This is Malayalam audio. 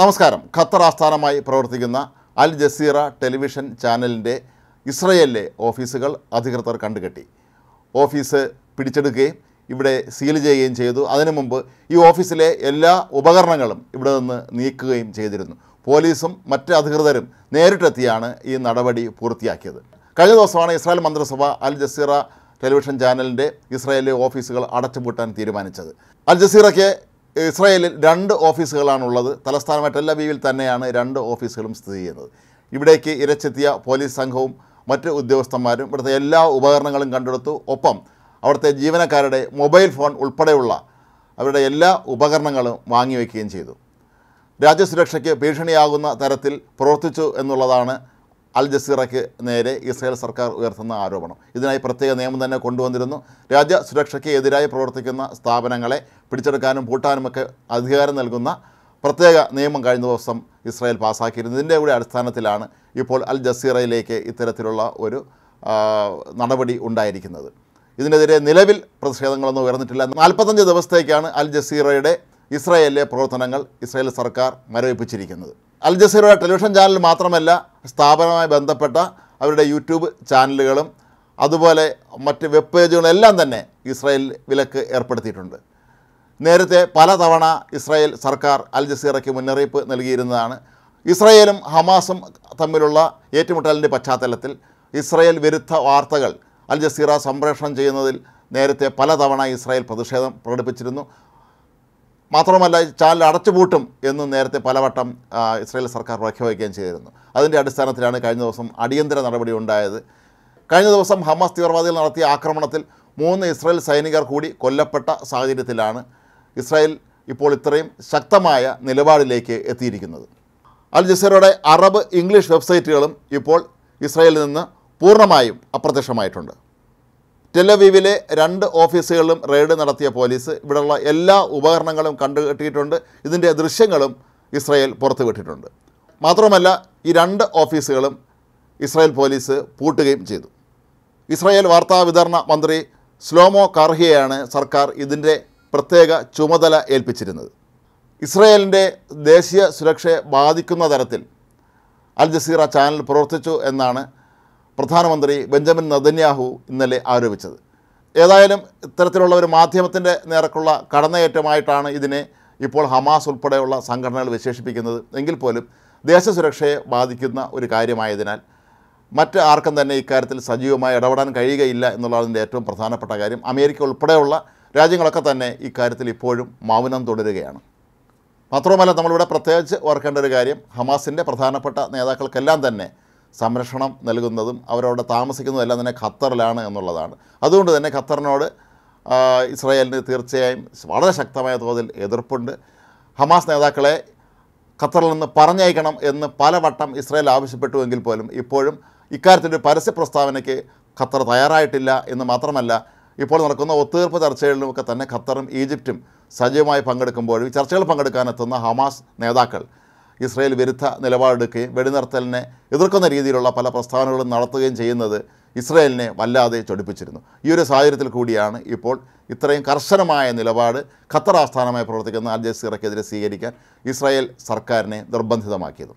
നമസ്കാരം ഖത്തർ ആസ്ഥാനമായി പ്രവർത്തിക്കുന്ന അൽ ജസീറ ടെലിവിഷൻ ചാനലിൻ്റെ ഇസ്രയേലിലെ ഓഫീസുകൾ അധികൃതർ കണ്ടുകെട്ടി ഓഫീസ് പിടിച്ചെടുക്കുകയും ഇവിടെ സീൽ ചെയ്യുകയും ചെയ്തു അതിനു മുമ്പ് ഈ ഓഫീസിലെ എല്ലാ ഉപകരണങ്ങളും ഇവിടെ നിന്ന് നീക്കുകയും ചെയ്തിരുന്നു പോലീസും മറ്റ് അധികൃതരും നേരിട്ടെത്തിയാണ് ഈ നടപടി പൂർത്തിയാക്കിയത് കഴിഞ്ഞ ദിവസമാണ് ഇസ്രായേൽ മന്ത്രിസഭ അൽ ജസീറ ടെലിവിഷൻ ചാനലിൻ്റെ ഇസ്രായേലിലെ ഓഫീസുകൾ അടച്ചുപൂട്ടാൻ തീരുമാനിച്ചത് അൽ ജസീറയ്ക്ക് ഇസ്രയേലിൽ രണ്ട് ഓഫീസുകളാണുള്ളത് തലസ്ഥാനമായ ടെല്ലബീവിൽ തന്നെയാണ് രണ്ട് ഓഫീസുകളും സ്ഥിതി ചെയ്യുന്നത് ഇവിടേക്ക് ഇരച്ചെത്തിയ പോലീസ് സംഘവും മറ്റ് ഉദ്യോഗസ്ഥന്മാരും ഇവിടുത്തെ എല്ലാ ഉപകരണങ്ങളും കണ്ടെടുത്തു ഒപ്പം അവിടുത്തെ ജീവനക്കാരുടെ മൊബൈൽ ഫോൺ ഉൾപ്പെടെയുള്ള അവരുടെ എല്ലാ ഉപകരണങ്ങളും വാങ്ങിവെക്കുകയും ചെയ്തു രാജ്യസുരക്ഷയ്ക്ക് ഭീഷണിയാകുന്ന തരത്തിൽ പ്രവർത്തിച്ചു എന്നുള്ളതാണ് അൽ ജസീറയ്ക്ക് നേരെ ഇസ്രായേൽ സർക്കാർ ഉയർത്തുന്ന ആരോപണം ഇതിനായി പ്രത്യേക നിയമം തന്നെ കൊണ്ടുവന്നിരുന്നു രാജ്യ സുരക്ഷയ്ക്ക് എതിരായി പ്രവർത്തിക്കുന്ന സ്ഥാപനങ്ങളെ പിടിച്ചെടുക്കാനും പൂട്ടാനുമൊക്കെ അധികാരം നൽകുന്ന പ്രത്യേക നിയമം കഴിഞ്ഞ ദിവസം ഇസ്രായേൽ പാസ്സാക്കിയിരുന്നു ഇതിൻ്റെ കൂടെ അടിസ്ഥാനത്തിലാണ് ഇപ്പോൾ അൽ ജസീറയിലേക്ക് ഇത്തരത്തിലുള്ള ഒരു നടപടി ഉണ്ടായിരിക്കുന്നത് ഇതിനെതിരെ നിലവിൽ പ്രതിഷേധങ്ങളൊന്നും ഉയർന്നിട്ടില്ല നാൽപ്പത്തഞ്ച് ദിവസത്തേക്കാണ് അൽ ജസീറയുടെ ഇസ്രായേലിലെ പ്രവർത്തനങ്ങൾ ഇസ്രായേൽ സർക്കാർ മരവിപ്പിച്ചിരിക്കുന്നത് അൽ ജസീറയുടെ ടെലിവിഷൻ ചാനൽ മാത്രമല്ല സ്ഥാപനവുമായി ബന്ധപ്പെട്ട അവരുടെ യൂട്യൂബ് ചാനലുകളും അതുപോലെ മറ്റ് വെബ് പേജുകളെല്ലാം തന്നെ ഇസ്രായേൽ വിലക്ക് ഏർപ്പെടുത്തിയിട്ടുണ്ട് നേരത്തെ പലതവണ ഇസ്രായേൽ സർക്കാർ അൽ ജസീറയ്ക്ക് മുന്നറിയിപ്പ് നൽകിയിരുന്നതാണ് ഇസ്രായേലും ഹമാസും തമ്മിലുള്ള ഏറ്റുമുട്ടലിൻ്റെ പശ്ചാത്തലത്തിൽ ഇസ്രായേൽ വിരുദ്ധ വാർത്തകൾ അൽ ജസീറ സംപ്രേഷണം ചെയ്യുന്നതിൽ നേരത്തെ പലതവണ ഇസ്രായേൽ പ്രതിഷേധം പ്രകടിപ്പിച്ചിരുന്നു മാത്രമല്ല ചാനൽ അടച്ചുപൂട്ടും എന്ന് നേരത്തെ പലവട്ടം ഇസ്രായേൽ സർക്കാർ പ്രഖ്യാപിക്കുകയും ചെയ്തിരുന്നു അതിൻ്റെ അടിസ്ഥാനത്തിലാണ് കഴിഞ്ഞ ദിവസം അടിയന്തര നടപടി ഉണ്ടായത് കഴിഞ്ഞ ദിവസം ഹമാസ് തീവ്രവാദികൾ നടത്തിയ ആക്രമണത്തിൽ മൂന്ന് ഇസ്രായേൽ സൈനികർ കൂടി കൊല്ലപ്പെട്ട സാഹചര്യത്തിലാണ് ഇസ്രായേൽ ഇപ്പോൾ ഇത്രയും ശക്തമായ നിലപാടിലേക്ക് എത്തിയിരിക്കുന്നത് അൽ ജസീറയുടെ അറബ് ഇംഗ്ലീഷ് വെബ്സൈറ്റുകളും ഇപ്പോൾ ഇസ്രായേലിൽ നിന്ന് പൂർണ്ണമായും അപ്രത്യക്ഷമായിട്ടുണ്ട് ടെലവീവിലെ രണ്ട് ഓഫീസുകളിലും റെയ്ഡ് നടത്തിയ പോലീസ് ഇവിടെയുള്ള എല്ലാ ഉപകരണങ്ങളും കണ്ടുകെട്ടിയിട്ടുണ്ട് ഇതിൻ്റെ ദൃശ്യങ്ങളും ഇസ്രായേൽ പുറത്തുവിട്ടിട്ടുണ്ട് മാത്രമല്ല ഈ രണ്ട് ഓഫീസുകളും ഇസ്രായേൽ പോലീസ് പൂട്ടുകയും ചെയ്തു ഇസ്രായേൽ വാർത്താവിതരണ മന്ത്രി സ്ലോമോ കാർഹിയെയാണ് സർക്കാർ ഇതിൻ്റെ പ്രത്യേക ചുമതല ഏൽപ്പിച്ചിരുന്നത് ഇസ്രായേലിൻ്റെ ദേശീയ സുരക്ഷയെ ബാധിക്കുന്ന തരത്തിൽ അൽ ജസീറ ചാനൽ പ്രവർത്തിച്ചു എന്നാണ് പ്രധാനമന്ത്രി ബെഞ്ചമിൻ നദന്യാഹു ഇന്നലെ ആരോപിച്ചത് ഏതായാലും ഇത്തരത്തിലുള്ള ഒരു മാധ്യമത്തിൻ്റെ നേരക്കുള്ള കടന്നയേറ്റമായിട്ടാണ് ഇതിനെ ഇപ്പോൾ ഹമാസ് ഉൾപ്പെടെയുള്ള സംഘടനകൾ വിശേഷിപ്പിക്കുന്നത് എങ്കിൽ പോലും ദേശസുരക്ഷയെ ബാധിക്കുന്ന ഒരു കാര്യമായതിനാൽ മറ്റ് ആർക്കും തന്നെ ഇക്കാര്യത്തിൽ സജീവമായി ഇടപെടാൻ കഴിയുകയില്ല എന്നുള്ളതിൻ്റെ ഏറ്റവും പ്രധാനപ്പെട്ട കാര്യം അമേരിക്ക ഉൾപ്പെടെയുള്ള രാജ്യങ്ങളൊക്കെ തന്നെ ഇക്കാര്യത്തിൽ ഇപ്പോഴും മൗനം തുടരുകയാണ് മാത്രവുമല്ല നമ്മളിവിടെ പ്രത്യേകിച്ച് ഓർക്കേണ്ട ഒരു കാര്യം ഹമാസിൻ്റെ പ്രധാനപ്പെട്ട നേതാക്കൾക്കെല്ലാം തന്നെ സംരക്ഷണം നൽകുന്നതും അവരവിടെ താമസിക്കുന്നതും എല്ലാം തന്നെ ഖത്തറിലാണ് എന്നുള്ളതാണ് അതുകൊണ്ട് തന്നെ ഖത്തറിനോട് ഇസ്രായേലിന് തീർച്ചയായും വളരെ ശക്തമായ തോതിൽ എതിർപ്പുണ്ട് ഹമാസ് നേതാക്കളെ ഖത്തറിൽ നിന്ന് പറഞ്ഞയക്കണം എന്ന് പലവട്ടം ഇസ്രായേൽ ആവശ്യപ്പെട്ടുവെങ്കിൽ പോലും ഇപ്പോഴും ഇക്കാര്യത്തിൻ്റെ പരസ്യ പ്രസ്താവനയ്ക്ക് ഖത്തർ തയ്യാറായിട്ടില്ല എന്ന് മാത്രമല്ല ഇപ്പോൾ നടക്കുന്ന ഒത്തുതീർപ്പ് ചർച്ചകളിലുമൊക്കെ തന്നെ ഖത്തറും ഈജിപ്തും സജീവമായി പങ്കെടുക്കുമ്പോഴും ചർച്ചകൾ പങ്കെടുക്കാനെത്തുന്ന ഹമാസ് നേതാക്കൾ ഇസ്രയേൽ വിരുദ്ധ നിലപാടെടുക്കുകയും വെടിനിർത്തലിനെ എതിർക്കുന്ന രീതിയിലുള്ള പല പ്രസ്താവനകളും നടത്തുകയും ചെയ്യുന്നത് ഇസ്രയേലിനെ വല്ലാതെ ചൊടിപ്പിച്ചിരുന്നു ഈ ഒരു സാഹചര്യത്തിൽ കൂടിയാണ് ഇപ്പോൾ ഇത്രയും കർശനമായ നിലപാട് ഖത്തർ ആസ്ഥാനമായി പ്രവർത്തിക്കുന്ന അൽ ജസീറയ്ക്കെതിരെ സ്വീകരിക്കാൻ ഇസ്രായേൽ സർക്കാരിനെ നിർബന്ധിതമാക്കിയത്